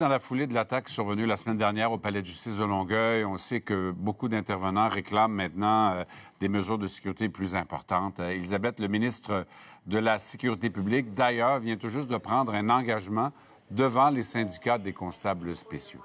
Dans la foulée de l'attaque survenue la semaine dernière au Palais de justice de Longueuil, on sait que beaucoup d'intervenants réclament maintenant euh, des mesures de sécurité plus importantes. Euh, Elisabeth, le ministre de la Sécurité publique, d'ailleurs, vient tout juste de prendre un engagement devant les syndicats des constables spéciaux.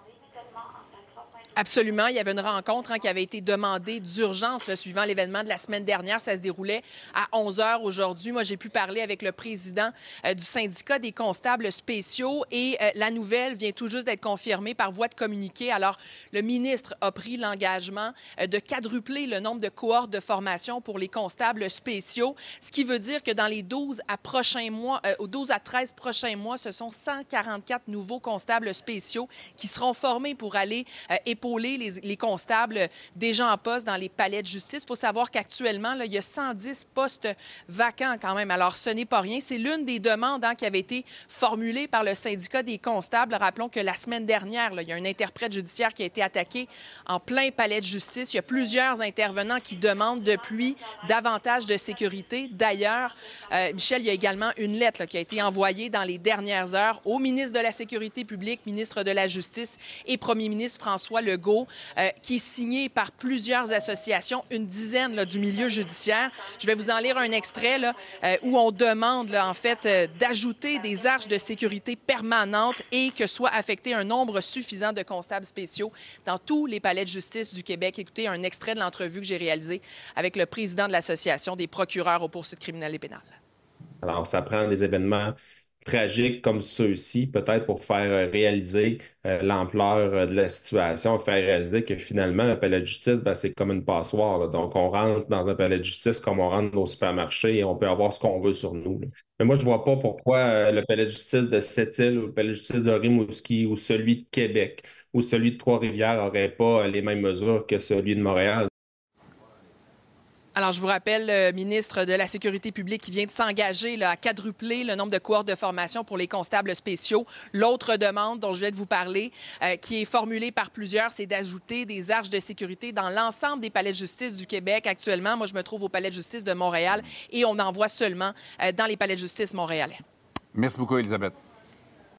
Absolument. Il y avait une rencontre hein, qui avait été demandée d'urgence le suivant l'événement de la semaine dernière. Ça se déroulait à 11 h aujourd'hui. Moi, j'ai pu parler avec le président euh, du syndicat des constables spéciaux et euh, la nouvelle vient tout juste d'être confirmée par voie de communiqué. Alors, le ministre a pris l'engagement euh, de quadrupler le nombre de cohortes de formation pour les constables spéciaux, ce qui veut dire que dans les 12 à, prochains mois, aux 12 à 13 prochains mois, ce sont 144 nouveaux constables spéciaux qui seront formés pour aller et les, les constables déjà en poste dans les palais de justice. Il faut savoir qu'actuellement, il y a 110 postes vacants quand même. Alors, ce n'est pas rien. C'est l'une des demandes hein, qui avait été formulée par le syndicat des constables. Rappelons que la semaine dernière, il y a un interprète judiciaire qui a été attaqué en plein palais de justice. Il y a plusieurs intervenants qui demandent depuis davantage de sécurité. D'ailleurs, euh, Michel, il y a également une lettre qui a été envoyée dans les dernières heures au ministre de la Sécurité publique, ministre de la Justice et premier ministre François Le. Euh, qui est signé par plusieurs associations, une dizaine du milieu judiciaire. Je vais vous en lire un extrait euh, où on demande en fait euh, d'ajouter des arches de sécurité permanentes et que soit affecté un nombre suffisant de constables spéciaux dans tous les palais de justice du Québec. Écoutez un extrait de l'entrevue que j'ai réalisée avec le président de l'Association des procureurs aux poursuites criminelles et pénales. Alors, ça prend des événements tragiques comme ceux-ci, peut-être pour faire euh, réaliser euh, l'ampleur euh, de la situation, faire réaliser que finalement, le palais de justice, ben, c'est comme une passoire. Donc, on rentre dans un palais de justice comme on rentre au supermarché et on peut avoir ce qu'on veut sur nous. Mais moi, je ne vois pas pourquoi le palais de justice de Sept-Îles le palais de justice de Rimouski ou celui de Québec ou celui de Trois-Rivières n'aurait pas les mêmes mesures que celui de Montréal. Alors, je vous rappelle, le euh, ministre de la Sécurité publique qui vient de s'engager à quadrupler le nombre de cours de formation pour les constables spéciaux. L'autre demande dont je viens de vous parler, euh, qui est formulée par plusieurs, c'est d'ajouter des arches de sécurité dans l'ensemble des palais de justice du Québec. Actuellement, moi, je me trouve au palais de justice de Montréal et on en voit seulement euh, dans les palais de justice montréalais. Merci beaucoup, Elisabeth.